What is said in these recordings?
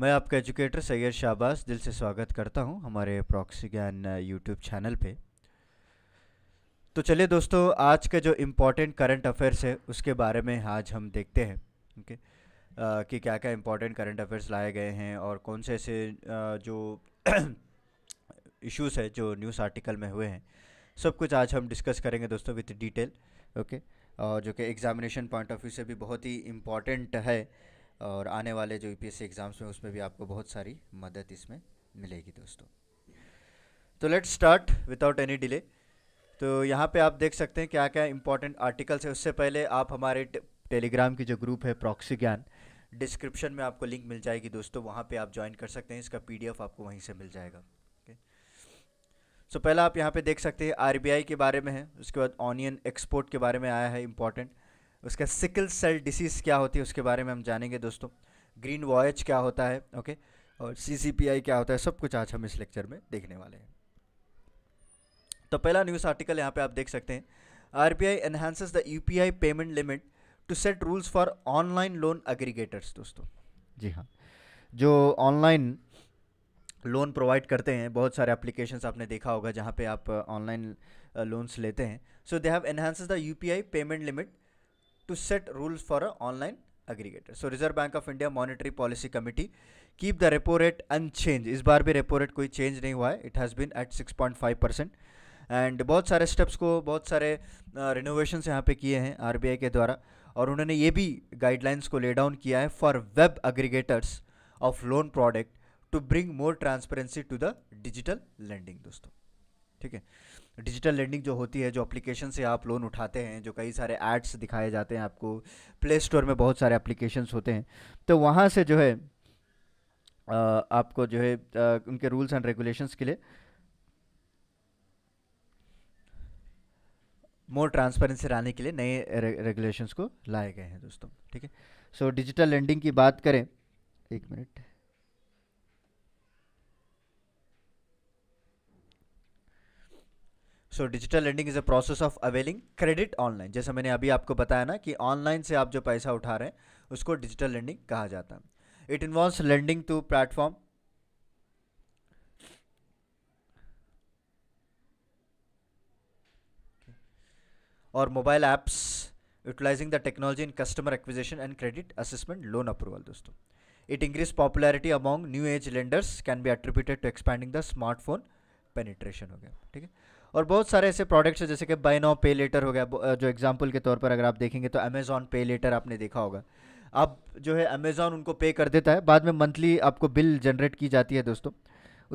मैं आपका एजुकेटर सैयद शाहबाज दिल से स्वागत करता हूं हमारे प्रॉक्सी ज्ञान यूट्यूब चैनल पे तो चलिए दोस्तों आज का जो इम्पोर्टेंट करंट अफेयर्स है उसके बारे में आज हम देखते हैं ओके uh, कि क्या क्या इम्पोर्टेंट करंट अफेयर्स लाए गए हैं और कौन से ऐसे uh, जो इश्यूज़ है जो न्यूज़ आर्टिकल में हुए हैं सब कुछ आज हम डिस्कस करेंगे दोस्तों विथ डिटेल ओके और जो कि एग्ज़ामिनेशन पॉइंट ऑफ व्यू से भी बहुत ही इम्पॉर्टेंट है और आने वाले जो यूपीएससी e एग्ज़ाम्स में उसमें भी आपको बहुत सारी मदद इसमें मिलेगी दोस्तों तो let's start without any delay तो यहाँ पे आप देख सकते हैं क्या क्या इंपॉर्टेंट आर्टिकल्स है उससे पहले आप हमारे टेलीग्राम की जो ग्रुप है प्रॉक्सी ज्ञान डिस्क्रिप्शन में आपको लिंक मिल जाएगी दोस्तों वहाँ पे आप ज्वाइन कर सकते हैं इसका पीडीएफ आपको वहीं से मिल जाएगा ओके सो पहला आप यहाँ पे देख सकते हैं आरबीआई के बारे में है उसके बाद ऑनियन एक्सपोर्ट के बारे में आया है इंपॉर्टेंट उसका सिकल सेल डिसीज़ क्या होती है उसके बारे में हम जानेंगे दोस्तों ग्रीन वॉयज क्या होता है ओके और सी क्या होता है सब कुछ आज हम इस लेक्चर में देखने वाले हैं तो पहला न्यूज़ आर्टिकल यहाँ पे आप देख सकते हैं R B I enhances the U P I payment limit to set rules for online loan aggregators दोस्तों जी हाँ जो ऑनलाइन लोन प्रोवाइड करते हैं बहुत सारे एप्लीकेशन आपने देखा होगा जहाँ पे आप ऑनलाइन लोन्स लेते हैं so they have enhances the U payment limit to set rules for an online aggregator. So Reserve Bank of India Monetary Policy Committee keep the repo rate unchanged. इस बार भी repo rate कोई change नहीं हुआ है. It has been at 6.5 percent. And बहुत सारे steps को बहुत सारे रिनोवेशन uh, यहाँ पे किए हैं आरबीआई के द्वारा और उन्होंने ये भी गाइडलाइंस को ले डाउन किया है for web aggregators of loan product to bring more transparency to the digital lending दोस्तों ठीक है डिजिटल लेंडिंग जो होती है जो एप्लीकेशन से आप लोन उठाते हैं जो कई सारे एड्स दिखाए जाते हैं आपको प्ले स्टोर में बहुत सारे एप्लीकेशंस होते हैं तो वहाँ से जो है आपको जो है उनके रूल्स एंड रेगुलेशंस के लिए मोर ट्रांसपेरेंसी लाने के लिए नए रेगुलेशंस को लाए गए हैं दोस्तों ठीक है सो डिजिटल लेंडिंग की बात करें एक minute so digital lending is a process of availing credit online जैसे मैंने अभी आपको बताया ना कि ऑनलाइन से आप जो पैसा उठा रहे हैं उसको डिजिटल लेंडिंग कहा जाता है it involve lending to platform और mobile apps utilising the technology in customer acquisition and credit assessment loan approval दोस्तों it increase popularity among new age lenders can be attributed to expanding the smartphone penetration हो गया ठीक है और बहुत सारे ऐसे प्रोडक्ट्स हैं जैसे कि बाय नाउ पे लेटर हो गया जो एग्जाम्पल के तौर पर अगर आप देखेंगे तो अमेज़ॉन पे लेटर आपने देखा होगा अब जो है अमेज़ॉन उनको पे कर देता है बाद में मंथली आपको बिल जनरेट की जाती है दोस्तों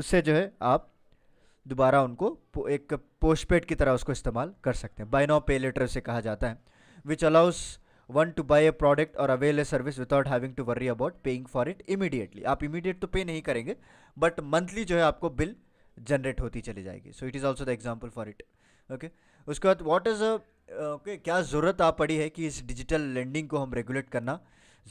उससे जो है आप दोबारा उनको एक पोस्टपेड की तरह उसको इस्तेमाल कर सकते हैं बाय नाउ पे लेटर से कहा जाता है which allows one to buy a product और avail a service without having to worry about paying for it immediately आप इमीडिएट तो पे नहीं करेंगे बट मंथली जो है आपको बिल जनरेट होती चली जाएगी so it is also the example for it okay उसके बाद वॉट इज़ अ ओके क्या ज़रूरत आ पड़ी है कि इस डिजिटल लैंडिंग को हम रेगुलेट करना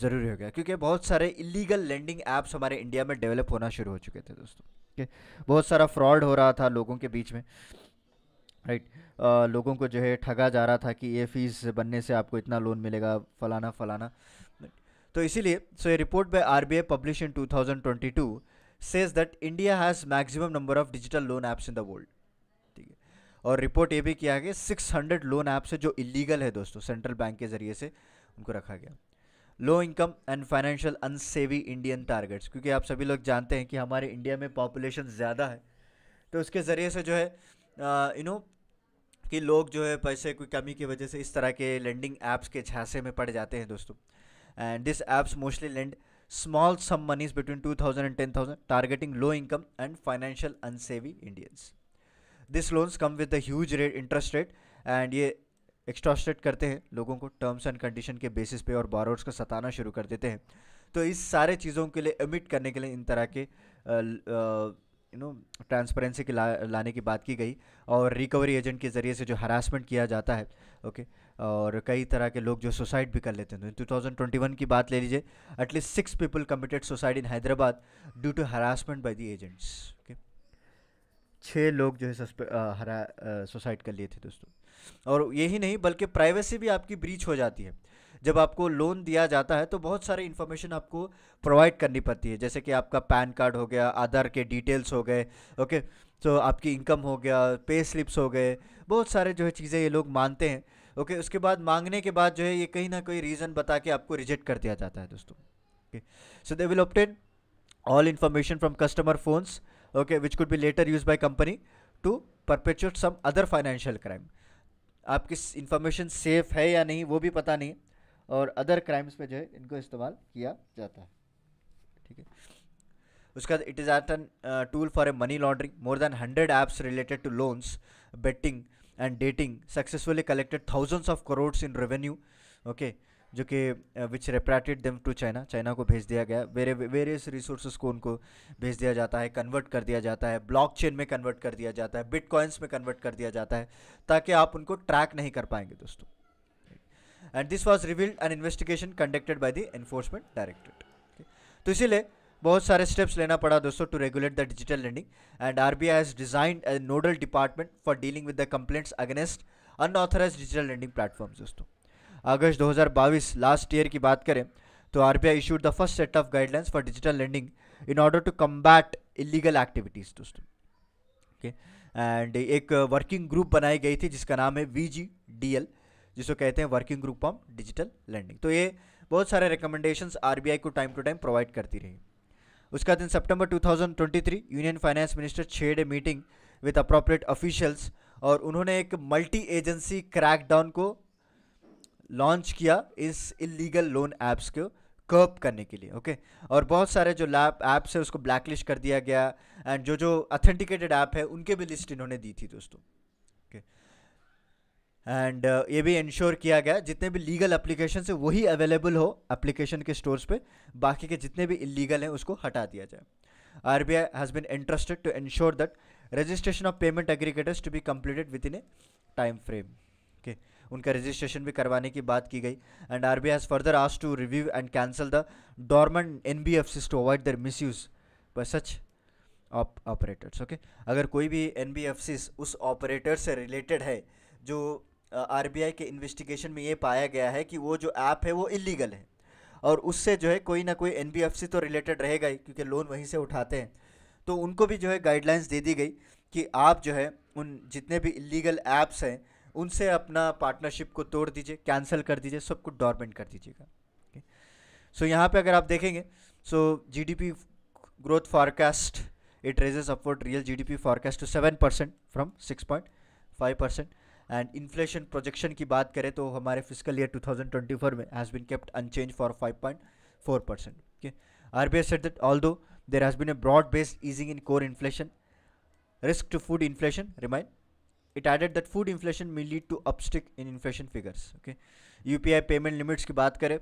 ज़रूरी हो गया क्योंकि बहुत सारे इलीगल लैंडिंग ऐप्स हमारे इंडिया में डेवलप होना शुरू हो चुके थे दोस्तों ओके बहुत सारा फ्रॉड हो रहा था लोगों के बीच में राइट right. uh, लोगों को जो है ठगा जा रहा था कि ये फीस बनने से आपको इतना लोन मिलेगा फलाना फलाना तो इसीलिए सो ये report by I publish in 2022 says that India has maximum number of digital loan apps in the world ठीक है और रिपोर्ट ये भी किया गया सिक्स हंड्रेड लोन ऐप्स है जो इलीगल है दोस्तों सेंट्रल बैंक के ज़रिए से उनको रखा गया low income and financial unsavvy Indian targets क्योंकि आप सभी लोग जानते हैं कि हमारे इंडिया में पॉपुलेशन ज़्यादा है तो उसके ज़रिए से जो है यू नो कि लोग जो है पैसे की कमी की वजह से इस तरह के लेंडिंग ऐप्स के झांसे में पड़ जाते हैं दोस्तों and this apps mostly lend small sum monies between 2000 and 10000 targeting low income and financial unsavvy Indians. These loans come with a huge rate interest rate and ये एक्स्ट्रास्ट्रेट करते हैं लोगों को टर्म्स एंड कंडीशन के बेसिस पे और बारोर्स को सताना शुरू कर देते हैं तो इस सारे चीज़ों के लिए एमिट करने के लिए इन तरह के यू नो ट्रांसपेरेंसी की ला, लाने की बात की गई और रिकवरी एजेंट के ज़रिए से जो हरासमेंट किया जाता है ओके okay, और कई तरह के लोग जो सुसाइड भी कर लेते हैं टू थाउजेंड ट्वेंटी वन की बात ले लीजिए at least six people committed suicide in Hyderabad due to harassment by the agents okay छः लोग जो है सुसाइड कर लिए थे दोस्तों और यही नहीं बल्कि प्राइवेसी भी आपकी ब्रीच हो जाती है जब आपको लोन दिया जाता है तो बहुत सारे इन्फॉर्मेशन आपको प्रोवाइड करनी पड़ती है जैसे कि आपका पैन कार्ड हो गया आधार के डिटेल्स हो गए ओके तो आपकी इनकम हो गया पे स्लिप्स हो गए बहुत सारे जो है चीज़ें ये लोग मानते हैं ओके उसके बाद मांगने के बाद जो है ये कहीं ना कहीं रीज़न बता के आपको रिजेक्ट कर दिया जाता है दोस्तों okay so they will obtain all information from customer phones okay which could be later use by company to perpetuate some other financial crime आपकी इन्फॉर्मेशन सेफ है या नहीं वो भी पता नहीं और अदर क्राइम्स पे जो है इनको इस्तेमाल किया जाता है ठीक है उसके बाद it is at an tool for a money laundering more than hundred apps related to loans betting and dating successfully collected thousands of crores in revenue okay जो कि which repatriated them to China China को भेज दिया गया वेरे various resource को उनको भेज दिया जाता है कन्वर्ट कर दिया जाता है ब्लॉक चेन में कन्वर्ट कर दिया जाता है बिटकॉइंस में कन्वर्ट कर दिया जाता है ताकि आप उनको ट्रैक नहीं कर पाएंगे दोस्तों and this was revealed an investigation conducted by the enforcement directorate तो इसीलिए बहुत सारे स्टेप्स लेना पड़ा दोस्तों to regulate the digital lending and R B I as designed a nodal department for dealing with the complaints against unauthorised digital lending platforms दोस्तों अगस्त 2022 लास्ट ईयर की बात करें तो R B I issued the first set of guidelines for digital lending in order to combat illegal activities दोस्तों okay and एक working group बनाई गई थी जिसका नाम है वी जी डी एल जिसको कहते हैं working group of digital lending तो ये बहुत सारे रिकमेंडेशंस आई को टाइम टू टाइम प्रोवाइड करती रही उसके बाद इन सितंबर 2023 union finance minister chaired meeting with appropriate officials और उन्होंने एक मल्टी एजेंसी क्रैकडाउन को लॉन्च किया इस इलीगल लोन ऐप्स को कर्प करने के लिए ओके और बहुत सारे जो लैप ऐप्स है उसको ब्लैकलिस्ट कर दिया गया एंड जो जो अथेंटिकेटेड ऐप है उनके भी लिस्ट इन्होंने दी थी दोस्तों एंड uh, ये भी इंश्योर किया गया जितने भी लीगल एप्लीकेशन है वही अवेलेबल हो एप्लीकेशन के स्टोर्स पे बाकी के जितने भी इलीगल हैं उसको हटा दिया जाए R B I has been interested to ensure that registration of payment aggregators to be completed within a time frame okay उनका रजिस्ट्रेशन भी करवाने की बात की गई and R B I has further आज to review and cancel the dormant N B F Cs to avoid their misuse per such operators okay अगर कोई भी एन बी एफ सीज उस ऑपरेटर से रिलेटेड है जो RBI के investigation में ये पाया गया है कि वो जो ऐप है वो इलीगल है और उससे जो है कोई ना कोई एन तो रिलेटेड रहेगा ही क्योंकि लोन वहीं से उठाते हैं तो उनको भी जो है गाइडलाइंस दे दी गई कि आप जो है उन जितने भी इलीगल ऐप्स हैं उनसे अपना पार्टनरशिप को तोड़ दीजिए कैंसिल कर दीजिए सब कुछ डॉर्मेंट कर दीजिएगा ओके सो यहाँ पे अगर आप देखेंगे so GDP growth forecast it raises upward real GDP forecast to seven percent from six point five percent and inflation projection की बात करें तो हमारे fiscal year two thousand twenty four में has been kept unchanged for five point four percent okay R B I set that although there has been a broad based easing in core inflation risk to food inflation remind it added that food inflation may lead to uptick in inflation figures okay U P I payment limits की बात करें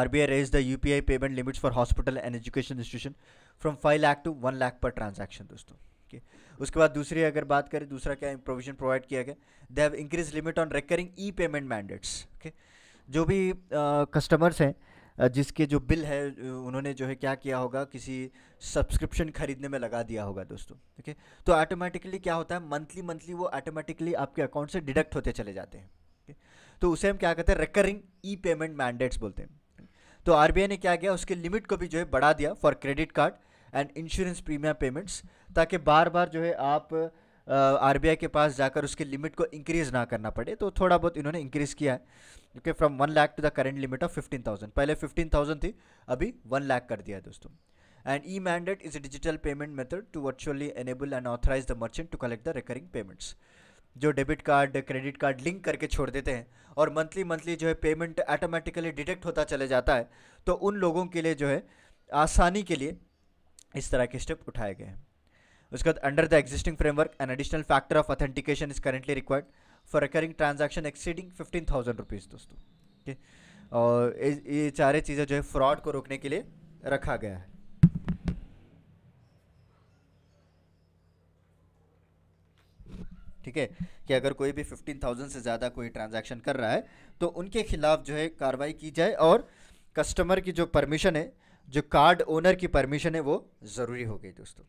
R B I raise the U P I payment limits for hospital and education institution from five lakh to one lakh per transaction दोस्तों की उसके बाद दूसरी अगर बात करें दूसरा क्या प्रोविजन प्रोवाइड किया गया they have increase limit on recurring e payment mandates okay जो भी कस्टमर्स हैं जिसके जो बिल है उन्होंने जो है क्या किया होगा किसी सब्सक्रिप्शन खरीदने में लगा दिया होगा दोस्तों ठीक है तो ऑटोमेटिकली क्या होता है मंथली मंथली वो ऑटोमेटिकली आपके अकाउंट से डिडक्ट होते चले जाते हैं तो उसे हम क्या कहते हैं रिकरिंग ई पेमेंट मैंडेट्स बोलते हैं तो आर ने क्या किया उसके लिमिट को भी जो है बढ़ा दिया for credit card and insurance premium payments ताकि बार बार जो है आप आर के पास जाकर उसके लिमिट को इंक्रीज़ ना करना पड़े तो थोड़ा बहुत इन्होंने इंक्रीज़ किया है okay from one lakh to the current limit of fifteen thousand पहले फिफ्टीन थाउजेंड थी अभी वन लाख कर दिया है दोस्तों and e mandate is a digital payment method to virtually enable and authorise the merchant to collect the recurring payments जो debit card credit card link करके छोड़ देते हैं और मंथली मंथली जो है पेमेंट ऑटोमेटिकली डिटेक्ट होता चले जाता है तो उन लोगों के लिए जो है आसानी के लिए इस तरह के स्टेप उठाए गए हैं उसके बाद under the existing framework an additional factor of authentication is currently required for recurring transaction exceeding fifteen thousand rupees दोस्तों ठीक और ये सारे चीज़ें जो है फ्रॉड को रोकने के लिए रखा गया है ठीक है कि अगर कोई भी फिफ्टीन थाउजेंड से ज़्यादा कोई ट्रांजैक्शन कर रहा है तो उनके खिलाफ जो है कार्रवाई की जाए और कस्टमर की जो परमिशन है जो कार्ड ओनर की परमिशन है वो ज़रूरी हो गई दोस्तों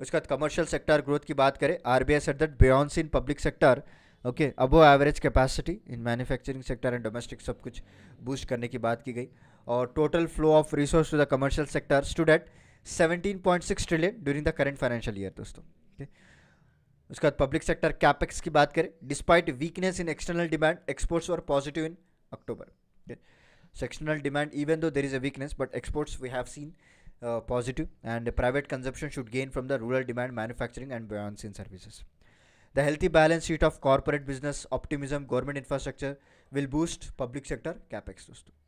उसके बाद कमर्शियल सेक्टर ग्रोथ की बात करें R B I set that buoyance in public sector okay अब वो average capacity in manufacturing sector and domestic सब कुछ बूस्ट करने की बात की गई और total flow of resource to the commercial sector stood at 17.6 trillion during the current financial year दोस्तों ओके उसके बाद पब्लिक सेक्टर कैपेक्स की बात करें despite weakness in external demand exports और positive in October external demand even though there is a weakness but exports we have seen uh, positive and private consumption should gain from the rural demand manufacturing and buoyancy in services the healthy balance sheet of corporate business optimism government infrastructure will boost public sector capex दोस्तों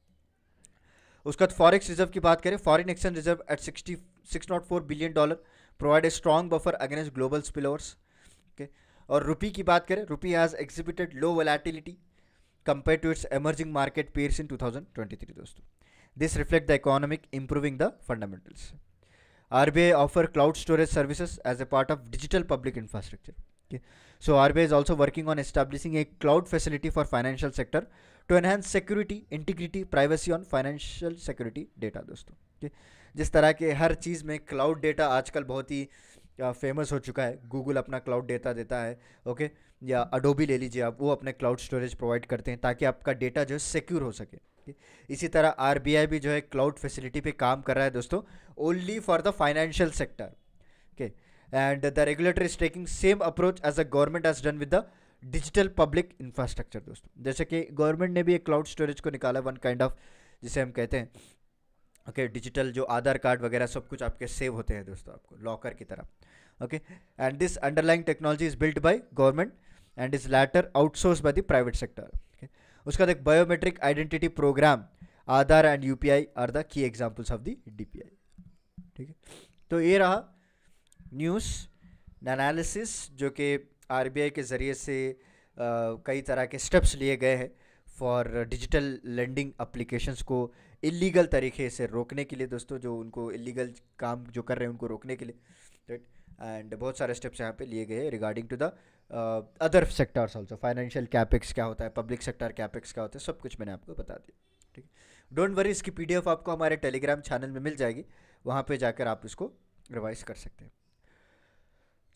उसके बाद forex reserve की बात करें foreign exchange reserve at sixty six nought four billion dollar provide a strong buffer against global spillovers okay और rupee की बात करें rupee has exhibited low volatility compare to its emerging market peers in 2023 दोस्तों This reflect the economic improving the fundamentals. RBI offer cloud storage services as a part of digital public infrastructure. Okay. So RBI is also working on establishing a cloud facility for financial sector to enhance security, integrity, privacy on financial security data dosto okay. jis tarah ke har cheez mein cloud data aajkal bahut hi famous हो चुका है Google अपना cloud data देता है okay okay? या Adobe ले लीजिए आप वो अपने क्लाउड स्टोरेज प्रोवाइड करते हैं ताकि आपका डेटा जो है सिक्योर हो सके सकती इसी तरह आर भी जो है क्लाउड फैसिलिटी पे काम कर रहा है दोस्तों only for the financial sector okay and the regulator is taking same approach as a government as done with the digital public infrastructure दोस्तों जैसे कि गवर्नमेंट ने भी एक क्लाउड स्टोरेज को निकाला वन काइंड ऑफ जिसे हम कहते हैं ओके okay, डिजिटल जो आधार कार्ड वगैरह सब कुछ आपके सेव होते हैं दोस्तों आपको लॉकर की तरह okay and this underlying technology is build by government and is later outsource by the private sector okay उसके बाद एक biometric identity programme Aadhaar and you are the key examples of the D ठीक है तो ये रहा न्यूज़ एनालिसिस जो कि आर के ज़रिए से आ, कई तरह के स्टेप्स लिए गए हैं फॉर डिजिटल लेंडिंग अप्लीकेशंस को इलीगल तरीके से रोकने के लिए दोस्तों जो उनको इलीगल काम जो कर रहे हैं उनको रोकने के लिए राइट एंड बहुत सारे स्टेप्स यहाँ पे लिए गए हैं regarding to the other sectors also financial capex क्या होता है पब्लिक सेक्टर कैपिक्स क्या होता है सब कुछ मैंने आपको बता दिया ठीक डोंट वरी इसकी पी आपको हमारे टेलीग्राम चैनल में मिल जाएगी वहाँ पर जाकर आप इसको रिवाइज कर सकते हैं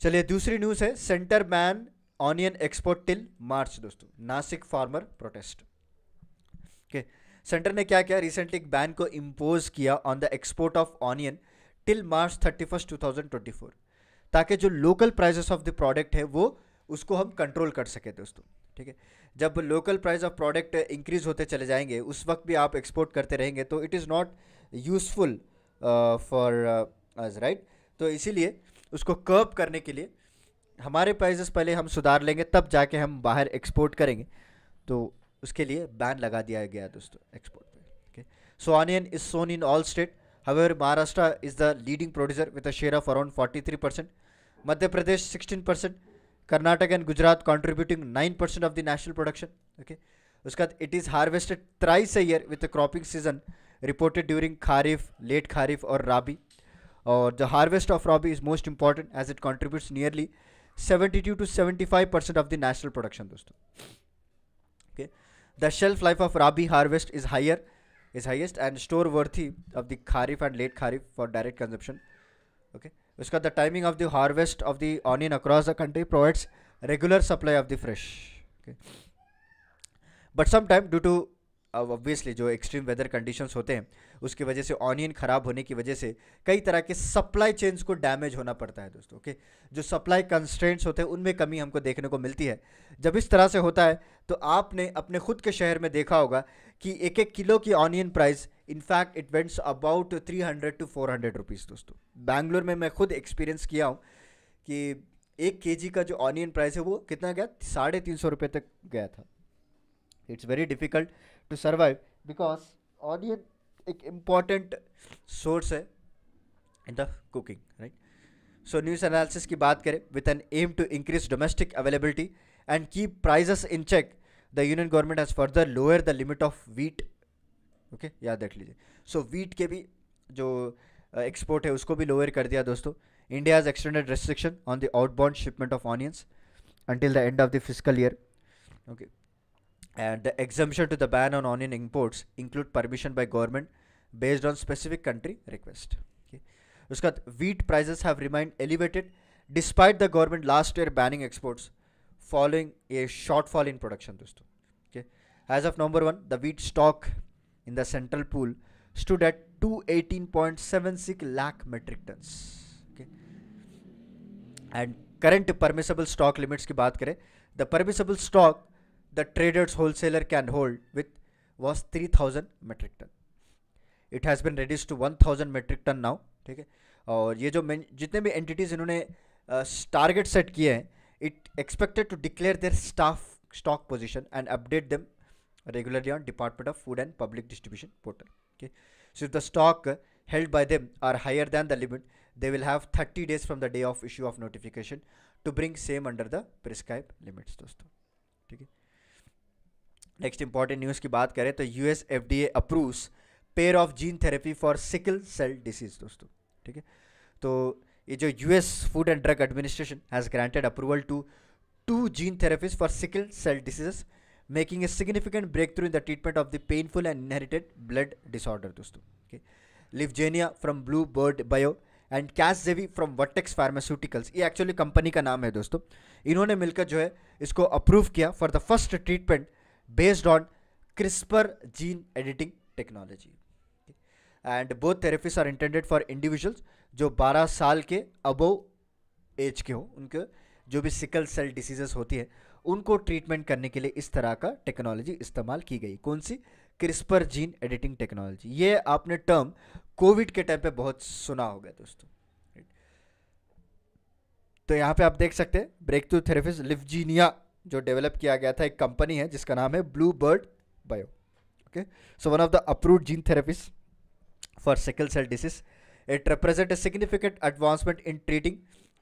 चलिए दूसरी न्यूज़ है centre ban onion export till March दोस्तों Nashik farmer protest okay centre ने क्या किया रिसेंटली एक बैन को इम्पोज किया on the export of onion till March thirty first to ताकि जो local prices of the product है वो उसको हम कंट्रोल कर सकें दोस्तों ठीक है जब local price of product increase होते चले जाएंगे उस वक्त भी आप एक्सपोर्ट करते रहेंगे तो it is not useful for us right तो इसीलिए उसको कर्व करने के लिए हमारे प्राइजेस पहले हम सुधार लेंगे तब जाके हम बाहर एक्सपोर्ट करेंगे तो उसके लिए बैन लगा दिया गया दोस्तों एक्सपोर्ट पर okay so onion is sown in all state however Maharashtra is the leading producer with a share of around 43 percent Madhya Pradesh 16 percent Karnataka and Gujarat contributing 9% of the national production. Okay. उसके बाद it is harvested thrice a year with the cropping season reported during kharif late kharif और राबी और the harvest of rabi is most important as it contributes nearly 72 to 75 percent of the national production दोस्तों okay the shelf life of rabi harvest is higher is highest and store worthy of the kharif and late kharif for direct consumption okay उसका the timing of the harvest of the onion across the country provides regular supply of the fresh. But sometime due to अब obviously जो extreme weather conditions होते हैं उसकी वजह से onion ख़राब होने की वजह से कई तरह के सप्लाई चेन्स को डैमेज होना पड़ता है दोस्तों ओके जो सप्लाई कंस्ट्रेंट्स होते हैं उनमें कमी हमको देखने को मिलती है जब इस तरह से होता है तो आपने अपने खुद के शहर में देखा होगा कि एक एक किलो की onion price in fact it went about three hundred to four hundred rupees दोस्तों बैंगलोर में मैं खुद एक्सपीरियंस किया हूँ कि एक के का जो ऑनियन प्राइस है वो कितना गया साढ़े तीन सौ रुपये तक गया था it's very difficult to survive because onion एक इम्पॉर्टेंट सोर्स है in the cooking right so news analysis की बात करें with an aim to increase domestic availability and keep prices in check the union government has further lower the limit of wheat okay याद रख लीजिए सो wheat के भी जो export uh, है उसको भी लोअर कर दिया दोस्तों India has extended restriction on the outbound shipment of onions until the end of the fiscal year okay and the exemption to the ban on onion imports include permission by government based on specific country request okay. उसके बाद wheat prices have remained elevated despite the government last year banning exports following a shortfall in production दोस्तों okay. as of number one the wheat stock in the central pool stood at 218.76 lakh metric tons okay. and current permissible stock limits की बात करें the permissible stock the traders wholesaler can hold with was 3000 metric ton it has been reduced to 1000 metric ton now ठीक है और ये जो जितने भी एंटिटीज़ इन्होंने टारगेट सेट किए हैं it expected to declare their staff stock position and regularly on Department of Food and Public Distribution portal. So if the stock held by them are higher than the limit, they will have 30 days from the day of issue of notification to bring same under the prescribed limits. दोस्तों, ठीक next important news की बात करें तो U S F D A approves pair of gene therapy for sickle cell disease दोस्तों ठीक है तो ये जो U S food and drug administration has granted approval to two gene therapies for sickle cell diseases making a significant breakthrough in the treatment of the painful and inherited blood disorder दोस्तों okay Lyfgenia from Bluebird bio and Casgevy from Vertex pharmaceuticals ये actually company का नाम है दोस्तों इन्होंने मिलकर जो है इसको अप्रूव किया for the first treatment based on CRISPR gene editing technology. And both therapies are intended for individuals जो 12 साल के अबव एज के हों उनके जो भी सिकल सेल डिसीजेस होती है उनको ट्रीटमेंट करने के लिए इस तरह का टेक्नोलॉजी इस्तेमाल की गई कौन सी क्रिस्पर जीन एडिटिंग टेक्नोलॉजी ये आपने टर्म कोविड के टाइम पे बहुत सुना होगा दोस्तों तो यहाँ पे आप देख सकते हैं ब्रेक थ्रू थेरेपिस्ट लिवजीनिया जो डेवलप किया गया था एक कंपनी है जिसका नाम है Bluebird bio okay so one of the approved gene therapies for sickle cell disease it represent a significant advancement in treating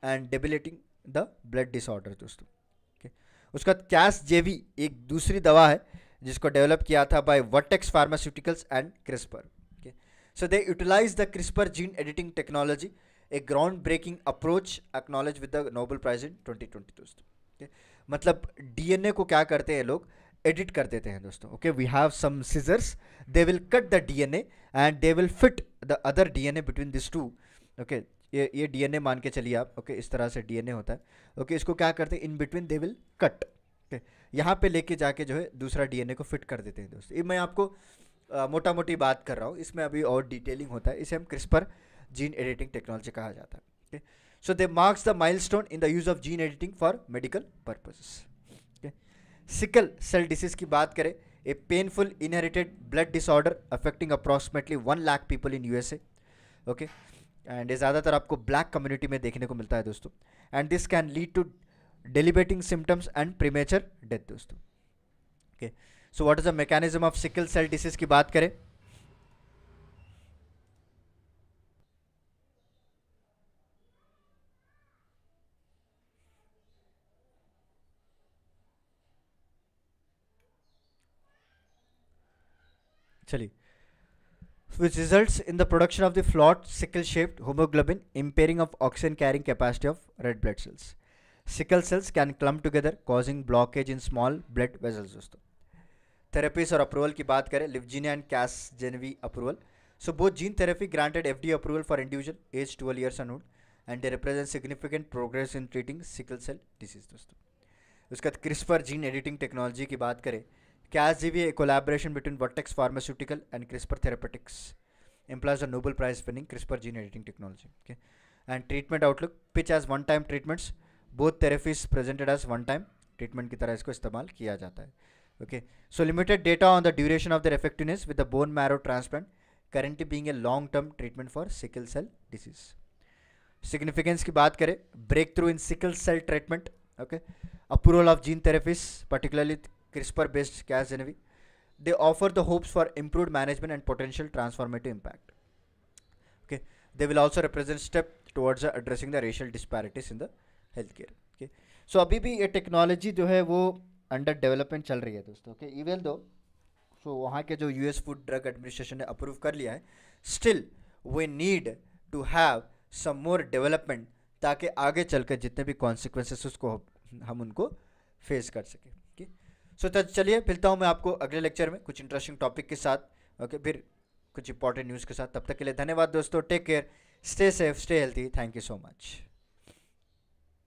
and debilitating the blood disorder दोस्तों ओके उसके बाद कैश जेवी एक दूसरी दवा है जिसको डेवलप किया था by Vertex pharmaceuticals and CRISPR okay so they utilise the CRISPR gene editing technology a groundbreaking approach acknowledge with the Nobel prize in twenty twenty दोस्तों ओके मतलब डीएनए को क्या करते हैं लोग एडिट कर देते हैं दोस्तों okay we have some scissors they will cut the DNA and they will fit the other DNA between this two okay ये ये डीएनए मान के चलिए आप ओके okay, इस तरह से डीएनए होता है ओके okay, इसको क्या करते हैं in between they will cut okay यहाँ पे लेके जाके जो है दूसरा डीएनए को फिट कर देते हैं दोस्तों ये मैं आपको आ, मोटा मोटी बात कर रहा हूँ इसमें अभी और डिटेलिंग होता है इसे हम क्रिस्पर जीन एडिटिंग टेक्नोलॉजी कहा जाता है okay okay? So they marks the milestone in the use of gene editing for medical purposes. Okay. Sickle cell disease ki baat kare a painful inherited blood disorder affecting approximately 1 lakh people in usa okay and is zyada tar aapko black community mein dekhne ko milta hai dosto and this can lead to debilitating symptoms and premature death dosto okay so what is the mechanism of sickle cell disease ki baat kare चलिए which result in the production of the flawed sickle shaped haemoglobin impairing of oxygen carrying capacity of red blood cells sickle cells can clump together causing blockage in small blood vessels दोस्तों therapies और approval की बात करें Lyfgenia and Casgevy approval so both gene therapy granted F D approval for individual age twelve years अनूड and they represent significant progress in treating sickle cell disease दोस्तों उसके बाद CRISPR gene editing technology की बात करें CasGV, a collaboration between Vertex Pharmaceutical and CRISPR Therapeutics, implies a Nobel Prize winning CRISPR gene editing technology. Okay. And treatment outlook pitch as one time treatments, both therapies presented as one time treatment की तरह इसको इस्तेमाल किया जाता है okay so limited data on the duration of their effectiveness with the bone marrow transplant currently being a long term treatment for sickle cell disease significance की बात करें breakthrough in sickle cell treatment okay approval of gene therapies particularly CRISPR based Cas9. They offer the hopes for improved management and potential transformative impact. Okay, they will also represent step towards addressing the racial disparities in the healthcare. Okay, so अभी भी ये technology जो है वो under development चल रही है दोस्तों ओके इवन दो सो वहाँ के जो यूएस फूड ड्रग एडमिनिस्ट्रेशन ने अप्रूव कर लिया है still we need to have some more development ताकि आगे चलकर जितने भी कॉन्सिक्वेंसेस उसको हम उनको फेस कर सकें सो तो चलिए मिलता हूँ मैं आपको अगले लेक्चर में कुछ इंटरेस्टिंग टॉपिक के साथ ओके फिर कुछ इंपॉर्टेंट न्यूज़ के साथ तब तक के लिए धन्यवाद दोस्तों take care stay safe stay healthy thank you so much